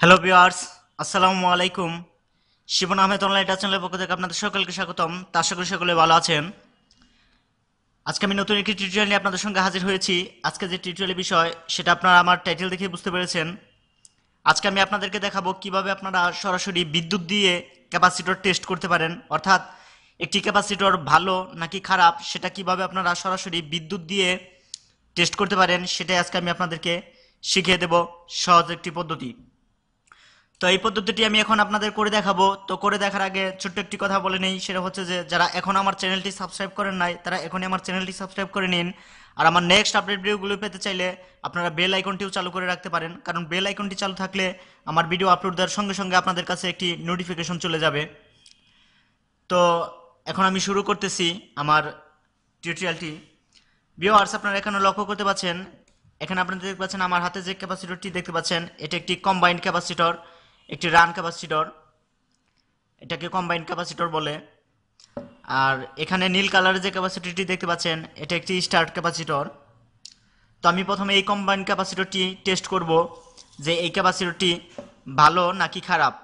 hello viewers আসসালামু আলাইকুম Shivan Ahmed online ডা চ্যানেলের পক্ষ থেকে আপনাদের সকলকে স্বাগতম তা করি সকলে ভালো আছেন আজকে আমি নতুন একটি টিউটোরিয়াল নিয়ে আপনাদের সঙ্গে হাজির হয়েছি আজকে যে টিউটোরিয়ালের বিষয় সেটা আপনারা আমার টাইটেল দেখে বুঝতে পেরেছেন আজকে আমি আপনাদেরকে দেখাবো কিভাবে আপনারা সরাসরি বিদ্যুৎ দিয়ে ক্যাপাসিটর টেস্ট করতে পারেন অর্থাৎ একটি ক্যাপাসিটর ভালো নাকি খারাপ সেটা কিভাবে আপনারা সরাসরি বিদ্যুৎ দিয়ে টেস্ট করতে পারেন সেটাই আজকে আমি আপনাদেরকে শিখিয়ে দেব সহজ একটি পদ্ধতি তো এই পদ্ধতিটি আমি এখন আপনাদের করে দেখাবো তো করে দেখার আগে ছোট্ট একটি কথা বলে নেই সেটা হচ্ছে যে যারা এখন আমার চ্যানেলটি সাবস্ক্রাইব করেন নাই তারা এখনই আমার চ্যানেলটি সাবস্ক্রাইব করে নিন আর আমার নেক্সট আপডেট ভিডিওগুলো পেতে চাইলে আপনারা বেল আইকনটিও চালু করে রাখতে পারেন কারণ বেল আইকনটি চালু থাকলে আমার ভিডিও আপলোড দেওয়ার সঙ্গে সঙ্গে আপনাদের কাছে একটি নোটিফিকেশন চলে যাবে তো এখন আমি শুরু করতেছি আমার টিউটোরিয়ালটি ভিওয়ার্স আপনারা এখানে লক্ষ্য করতে পাচ্ছেন এখানে আপনারা দেখতে পাচ্ছেন আমার হাতে যে ক্যাপাসিটরটি দেখতে পাচ্ছেন এটি একটি কম্বাইন্ড ক্যাপাসিটর একটি রান ক্যাপাসিটর এটাকে কম্বাইন ক্যাপাসিটর বলে আর এখানে নীল কালারের যে ক্যাপাসিটিটি দেখতে পাচ্ছেন এটা একটি স্টার্ট ক্যাপাসিটর তো আমি প্রথমে এই কম্বাইন ক্যাপাসিটরটি টেস্ট করব যে এই ক্যাপাসিটরটি ভালো নাকি খারাপ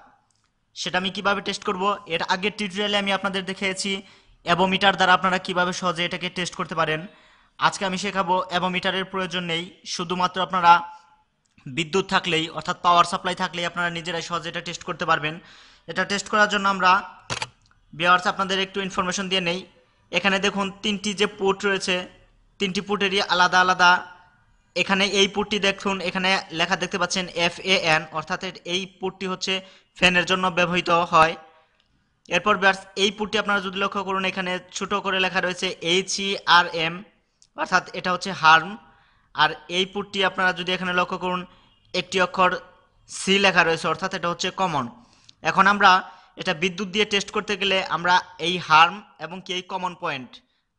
সেটা আমি কিভাবে টেস্ট করব এর আগের টিউটোরিয়ালে আমি আপনাদের দেখিয়েছি অ্যাবোমিটার দ্বারা আপনারা কিভাবে সহজে এটাকে টেস্ট করতে পারেন আজকে আমি শেখাবো অ্যাবোমিটারের প্রয়োজন নেই শুধুমাত্র আপনারা বিদ্যুৎ থাকলেই অর্থাৎ পাওয়ার সাপ্লাই থাকলেই আপনারা নিজেরাই সহজে এটা টেস্ট করতে পারবেন এটা টেস্ট করার জন্য আমরা বিয়ার্স আপনাদের একটু ইনফরমেশন দিয়ে নেই এখানে দেখুন তিনটি যে পোর্ট রয়েছে তিনটি পোর্টেরই আলাদা আলাদা এখানে এই পোর্টটি দেখুন এখানে লেখা দেখতে পাচ্ছেন এফ এ এন অর্থাৎ এই পোর্টটি হচ্ছে ফ্যানের জন্য ব্যবহৃত হয় এরপর ব্যার্স এই পোর্টটি আপনারা যদি লক্ষ্য করুন এখানে ছোট করে লেখা রয়েছে এইচ ই আর এম অর্থাৎ এটা হচ্ছে হার্ম আর এই পুটটি আপনারা যদি এখানে লক্ষ্য করুন একটি অক্ষর সি লেখা রয়েছে অর্থাৎ এটা হচ্ছে কমন এখন আমরা এটা বিদ্যুৎ দিয়ে টেস্ট করতে গেলে আমরা এই হার্ম এবং কি এই কমন পয়েন্ট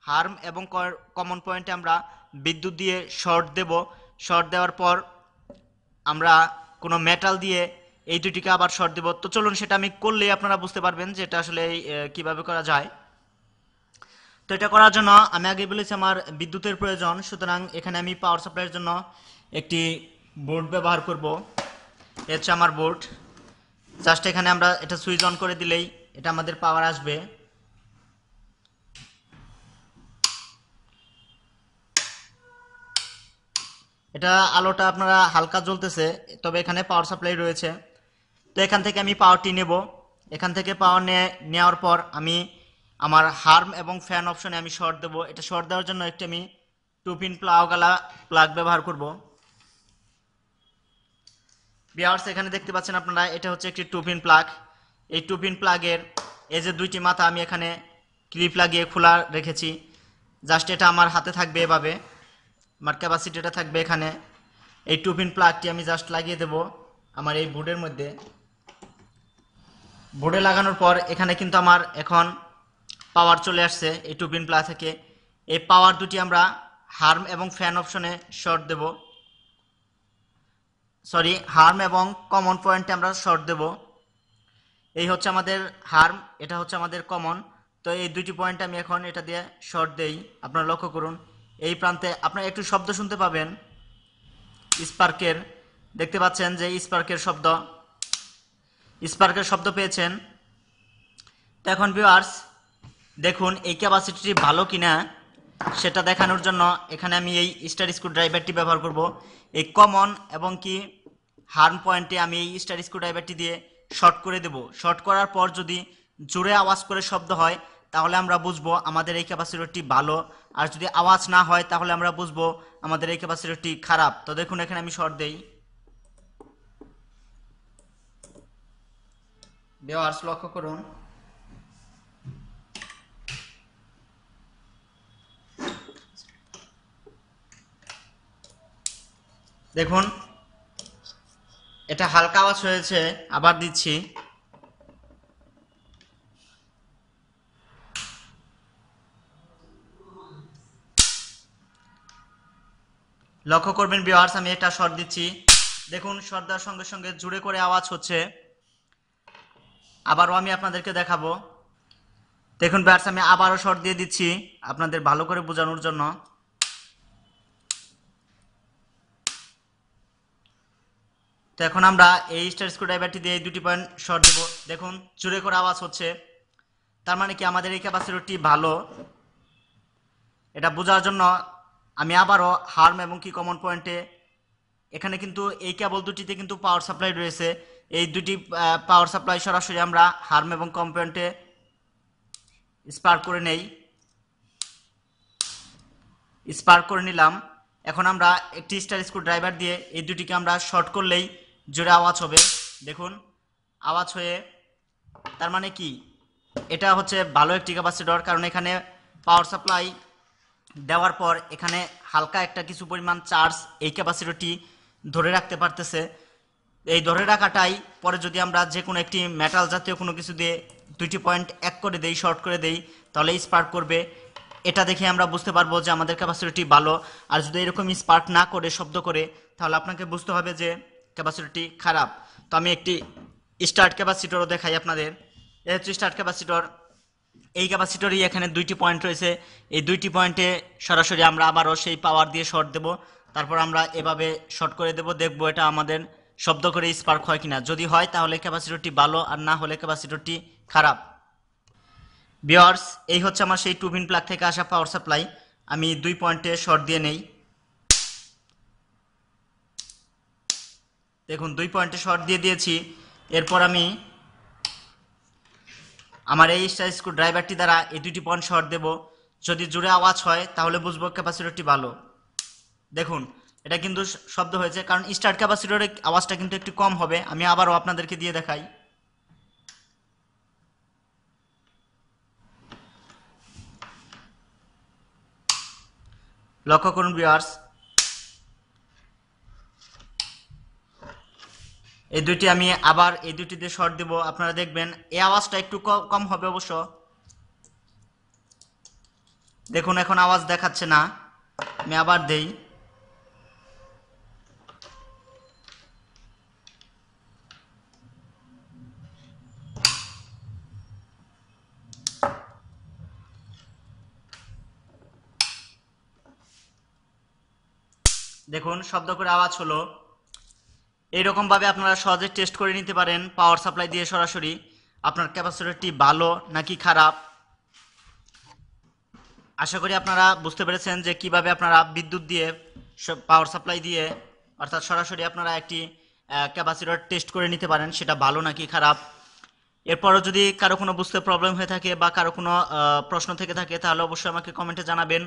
হার্ম এবং কমন পয়েন্টে আমরা বিদ্যুৎ দিয়ে শর্ট দেব শর্ট দেওয়ার পর আমরা কোনো মেটাল দিয়ে এই দুটিকে আবার শর্ট দেব তো চলুন সেটা আমি করলেই আপনারা বুঝতে পারবেন যে এটা আসলে কিভাবে করা যায় তো এটা করার জন্য আমি আগে বলেছি আমার বিদ্যুতের প্রয়োজন সুতরাং এখানে আমি পাওয়ার সাপ্লাইয়ের জন্য একটি বোর্ড ব্যবহার করব এর হচ্ছে আমার বোর্ড জাস্ট এখানে আমরা এটা সুইচ অন করে দিলেই এটা আমাদের পাওয়ার আসবে এটা আলোটা আপনারা হালকা জ্বলতেছে তবে এখানে পাওয়ার সাপ্লাই রয়েছে তো এখান থেকে আমি পাওয়ারটি নেব এখান থেকে পাওয়ার নেওয়ার পর আমি আমার হার্ম এবং ফ্যান অপশনে আমি শর্ট দেবো এটা শর্ট দেওয়ার জন্য একটি আমি টু পিন প্লাওগালা প্লাগ ব্যবহার করব বিয়ার্স এখানে দেখতে পাচ্ছেন আপনারা এটা হচ্ছে একটি টু পিন প্লাগ এই টু পিন প্লাগের এই যে দুইটি মাথা আমি এখানে ক্লিপ লাগিয়ে খোলা রেখেছি জাস্ট এটা আমার হাতে থাকবে এভাবে আমার ক্যাপাসিটিটা থাকবে এখানে এই টু পিন প্লাগটি আমি জাস্ট লাগিয়ে দেব আমার এই বোর্ডের মধ্যে বোর্ডে লাগানোর পর এখানে কিন্তু আমার এখন পাওয়ার চলে আসছে এই টু পিন প্লা থেকে এই পাওয়ার দুটি আমরা হার্ম এবং ফ্যান অপশনে শর্ট দেব সরি হার্ম এবং কমন পয়েন্টে আমরা শর্ট দেব এই হচ্ছে আমাদের হার্ম এটা হচ্ছে আমাদের কমন তো এই দুটি পয়েন্ট আমি এখন এটা দিয়ে শর্ট দেই আপনারা লক্ষ্য করুন এই প্রান্তে আপনারা একটু শব্দ শুনতে পাবেন স্পার্কের দেখতে পাচ্ছেন যে স্পার্কের শব্দ স্পার্কের শব্দ পেয়েছেন তো এখন ভিউয়ার্স দেখুন এই ক্যাপাসিটিটি ভালো কিনা সেটা দেখানোর জন্য এখানে আমি এই স্টার স্ক্রু ড্রাইভারটি ব্যবহার করব এই কমন এবং কি হার্ন পয়েন্টে আমি এই স্টার স্ক্রু ড্রাইভারটি দিয়ে শর্ট করে দেব শর্ট করার পর যদি জোরে আওয়াজ করে শব্দ হয় তাহলে আমরা বুঝবো আমাদের এই ক্যাপাসিটরটি ভালো আর যদি আওয়াজ না হয় তাহলে আমরা বুঝবো আমাদের এই ক্যাপাসিটরটি খারাপ তো দেখুন এখানে আমি শর্ট দেই ব্যবহার লক্ষ্য করুন দেখুন এটা হালকা আওয়াজ হয়েছে আবার দিচ্ছি লক্ষ্য করবেন বিওয়ার্স আমি এটা শর দিচ্ছি দেখুন সর্দার সঙ্গে সঙ্গে জুড়ে করে আওয়াজ হচ্ছে আবারও আমি আপনাদেরকে দেখাবো দেখুন বিওয়ার্স আমি আবারও শর দিয়ে দিচ্ছি আপনাদের ভালো করে বোঝানোর জন্য তো এখন আমরা এই স্টার স্ক্রুড্রাইভারটি দিয়ে দুটি পয়েন্ট শর্ট দেব দেখুন চুরে করে আওয়াজ হচ্ছে তার মানে কি আমাদের এই ক্যাপাসিটরটি ভালো এটা বোঝার জন্য আমি আবারও হার্ম এবং কি কমন পয়েন্টে এখানে কিন্তু এই ক্যাবল দুটিতে কিন্তু পাওয়ার সাপ্লাই রয়েছে এই দুটি পাওয়ার সাপ্লাই সরাসরি আমরা হার্ম এবং কম পয়েন্টে স্পার্ক করে নেই স্পার্ক করে নিলাম এখন আমরা একটি স্টার স্ক্রু ড্রাইভার দিয়ে এই দুটিকে আমরা শর্ট করলেই জোরে আওয়াজ হবে দেখুন আওয়াজ হয়ে তার মানে কি এটা হচ্ছে ভালো একটি ক্যাপাসিটর কারণ এখানে পাওয়ার সাপ্লাই দেওয়ার পর এখানে হালকা একটা কিছু পরিমাণ চার্জ এই ক্যাপাসিটরটি ধরে রাখতে পারতেছে এই ধরে রাখাটাই পরে যদি আমরা যে কোনো একটি মেটাল জাতীয় কোনো কিছু দিয়ে দুইটি পয়েন্ট এক করে দেই শর্ট করে দেই তাহলে স্পার্ক করবে এটা দেখে আমরা বুঝতে পারবো যে আমাদের ক্যাপাসিটি ভালো আর যদি এরকম স্পার্ক না করে শব্দ করে তাহলে আপনাকে বুঝতে হবে যে ক্যাপাসিটি খারাপ তো আমি একটি স্টার্ট ক্যাপাসিটরও দেখাই আপনাদের এ হচ্ছে স্টার্ট ক্যাপাসিটর এই ক্যাপাসিটরই এখানে দুইটি পয়েন্ট রয়েছে এই দুইটি পয়েন্টে সরাসরি আমরা আবারও সেই পাওয়ার দিয়ে শর্ট দেব তারপর আমরা এভাবে শর্ট করে দেব দেখব এটা আমাদের শব্দ করে স্পার্ক হয় কিনা যদি হয় তাহলে ক্যাপাসিটরটি ভালো আর না হলে ক্যাপাসিটরটি খারাপ বিয়ার্স এই হচ্ছে আমার সেই টুবিন প্লাগ থেকে আসা পাওয়ার সাপ্লাই আমি দুই পয়েন্টে শর্ট দিয়ে নেই দেখুন দুই পয়েন্টে শর্ট দিয়ে দিয়েছি এরপর আমি আমার এই স্ক্রু ড্রাইভারটি দ্বারা এই দুইটি পয়েন্ট শর্ট দেবো যদি জুড়ে আওয়াজ হয় তাহলে বুঝবো ক্যাপাসিটরটি ভালো দেখুন এটা কিন্তু শব্দ হয়েছে কারণ স্টার্ট ক্যাপাসিটরের আওয়াজটা কিন্তু একটু কম হবে আমি আবারও আপনাদেরকে দিয়ে দেখাই লক্ষ্য করুন বিয়ার্স এই দুইটি আমি আবার এই দুটি দিয়ে শর্ট দিব আপনারা দেখবেন এই আওয়াজটা একটু কম হবে অবশ্য দেখুন এখন আওয়াজ দেখাচ্ছে না আমি আবার দেই দেখুন শব্দ করে আওয়াজ হলো এইরকমভাবে আপনারা সহজে টেস্ট করে নিতে পারেন পাওয়ার সাপ্লাই দিয়ে সরাসরি আপনার ক্যাপাসিটরটি ভালো নাকি খারাপ আশা করি আপনারা বুঝতে পেরেছেন যে কিভাবে আপনারা বিদ্যুৎ দিয়ে পাওয়ার সাপ্লাই দিয়ে অর্থাৎ সরাসরি আপনারা একটি ক্যাপাসিটর টেস্ট করে নিতে পারেন সেটা ভালো নাকি খারাপ এরপরও যদি কারো কোনো বুঝতে প্রবলেম হয়ে থাকে বা কারো কোনো প্রশ্ন থেকে থাকে তাহলে অবশ্যই আমাকে কমেন্টে জানাবেন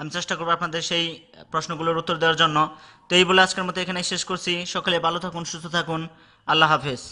আমি চেষ্টা করবো আপনাদের সেই প্রশ্নগুলোর উত্তর দেওয়ার জন্য তো এই বলে আজকের মতো এখানে শেষ করছি সকলে ভালো থাকুন সুস্থ থাকুন আল্লাহ হাফেজ